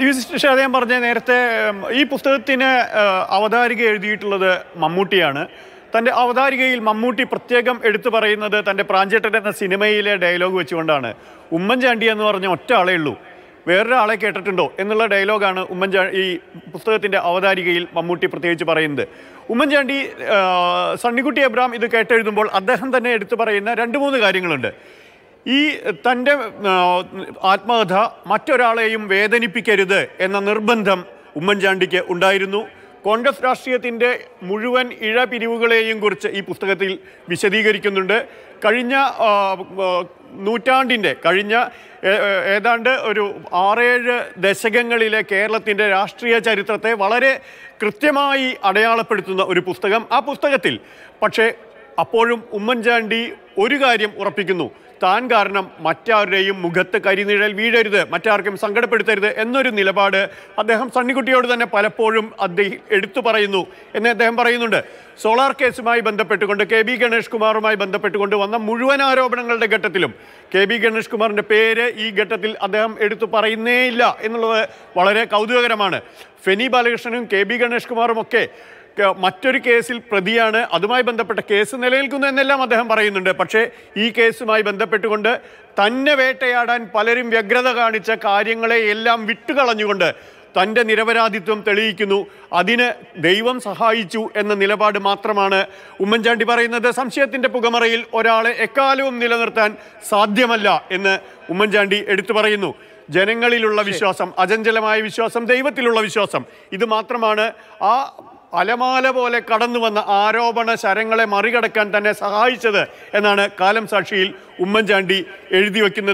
ദിവസിഷ്ട ഞാൻ പറഞ്ഞ നേരത്തെ ഈ പുസ്തകത്തിന് അവതാരിക എഴുതിയിട്ടുള്ളത് മമ്മൂട്ടിയാണ് തൻ്റെ അവതാരികയിൽ മമ്മൂട്ടി പ്രത്യേകം എടുത്തു പറയുന്നത് തൻ്റെ പ്രാഞ്ചേട്ടൻ എന്ന സിനിമയിലെ ഡയലോഗ് വെച്ചുകൊണ്ടാണ് ഉമ്മൻചാണ്ടി എന്ന് പറഞ്ഞ ഒറ്റ ആളേ ഉള്ളൂ വേറൊരാളെ കേട്ടിട്ടുണ്ടോ എന്നുള്ള ഡയലോഗാണ് ഉമ്മൻചാ ഈ പുസ്തകത്തിൻ്റെ അവതാരികയിൽ മമ്മൂട്ടി പ്രത്യേകിച്ച് പറയുന്നത് ഉമ്മൻചാണ്ടി സണ്ണിക്കുട്ടി എബ്രാം ഇത് കേട്ടെഴുതുമ്പോൾ അദ്ദേഹം തന്നെ എടുത്തു പറയുന്ന രണ്ട് മൂന്ന് കാര്യങ്ങളുണ്ട് ഈ തൻ്റെ ആത്മകഥ മറ്റൊരാളെയും വേദനിപ്പിക്കരുത് എന്ന നിർബന്ധം ഉമ്മൻചാണ്ടിക്ക് ഉണ്ടായിരുന്നു കോൺഗ്രസ് രാഷ്ട്രീയത്തിൻ്റെ മുഴുവൻ ഇഴപിരിവുകളെയും കുറിച്ച് ഈ പുസ്തകത്തിൽ വിശദീകരിക്കുന്നുണ്ട് കഴിഞ്ഞ നൂറ്റാണ്ടിൻ്റെ കഴിഞ്ഞ ഏതാണ്ട് ഒരു ആറേഴ് ദശകങ്ങളിലെ കേരളത്തിൻ്റെ രാഷ്ട്രീയ ചരിത്രത്തെ വളരെ കൃത്യമായി അടയാളപ്പെടുത്തുന്ന ഒരു പുസ്തകം ആ പുസ്തകത്തിൽ പക്ഷേ അപ്പോഴും ഉമ്മൻചാണ്ടി ഒരു കാര്യം ഉറപ്പിക്കുന്നു താൻ കാരണം മറ്റാരുടെയും മുഖത്ത് കരിനിഴൽ വീഴരുത് മറ്റാർക്കും സങ്കടപ്പെടുത്തരുത് എന്നൊരു നിലപാട് അദ്ദേഹം സണ്ണിക്കുട്ടിയോട് തന്നെ പലപ്പോഴും അദ്ദേഹം എടുത്തു പറയുന്നു എന്ന് അദ്ദേഹം പറയുന്നുണ്ട് സോളാർ കേസുമായി ബന്ധപ്പെട്ടുകൊണ്ട് കെ ബി ഗണേഷ് കുമാറുമായി ബന്ധപ്പെട്ടുകൊണ്ട് വന്ന മുഴുവൻ ആരോപണങ്ങളുടെ ഘട്ടത്തിലും കെ ബി ഗണേഷ് കുമാറിൻ്റെ പേര് ഈ ഘട്ടത്തിൽ അദ്ദേഹം എടുത്തു പറയുന്നേയില്ല എന്നുള്ളത് വളരെ കൗതുകകരമാണ് ഫെനി ബാലകൃഷ്ണനും കെ ബി ഗണേഷ് കുമാറും ഒക്കെ മറ്റൊരു കേസിൽ പ്രതിയാണ് അതുമായി ബന്ധപ്പെട്ട കേസ് നിലനിൽക്കുന്നു എന്നെല്ലാം അദ്ദേഹം പറയുന്നുണ്ട് പക്ഷേ ഈ കേസുമായി ബന്ധപ്പെട്ടുകൊണ്ട് തന്നെ വേട്ടയാടാൻ പലരും വ്യഗ്രത കാണിച്ച കാര്യങ്ങളെ എല്ലാം വിട്ടുകളഞ്ഞുകൊണ്ട് തൻ്റെ നിരപരാധിത്വം തെളിയിക്കുന്നു അതിന് ദൈവം സഹായിച്ചു എന്ന നിലപാട് മാത്രമാണ് ഉമ്മൻചാണ്ടി പറയുന്നത് സംശയത്തിൻ്റെ പുകമറയിൽ ഒരാളെ എക്കാലവും നിലനിർത്താൻ സാധ്യമല്ല എന്ന് ഉമ്മൻചാണ്ടി എടുത്തു പറയുന്നു ജനങ്ങളിലുള്ള വിശ്വാസം അചഞ്ചലമായ വിശ്വാസം ദൈവത്തിലുള്ള വിശ്വാസം ഇത് മാത്രമാണ് ആ അലമാല പോലെ കടന്നു വന്ന ആരോപണ ശരങ്ങളെ മറികടക്കാൻ തന്നെ സഹായിച്ചത് എന്നാണ് കാലം സാക്ഷിയിൽ ഉമ്മൻചാണ്ടി എഴുതി വയ്ക്കുന്നത്